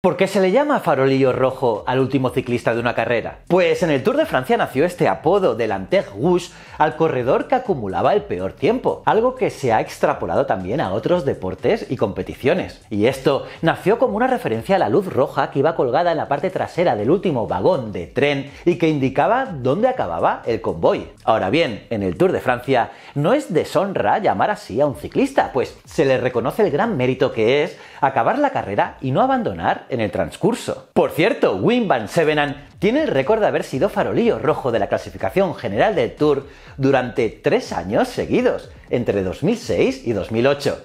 ¿Por qué se le llama farolillo rojo al último ciclista de una carrera? Pues en el Tour de Francia nació este apodo del Antec Rouge al corredor que acumulaba el peor tiempo, algo que se ha extrapolado también a otros deportes y competiciones. Y esto nació como una referencia a la luz roja que iba colgada en la parte trasera del último vagón de tren y que indicaba dónde acababa el convoy. Ahora bien, en el Tour de Francia no es deshonra llamar así a un ciclista, pues se le reconoce el gran mérito que es acabar la carrera y no abandonar en el transcurso. Por cierto, Wim Van Sevenan tiene el récord de haber sido farolillo rojo de la clasificación general del Tour durante tres años seguidos, entre 2006 y 2008.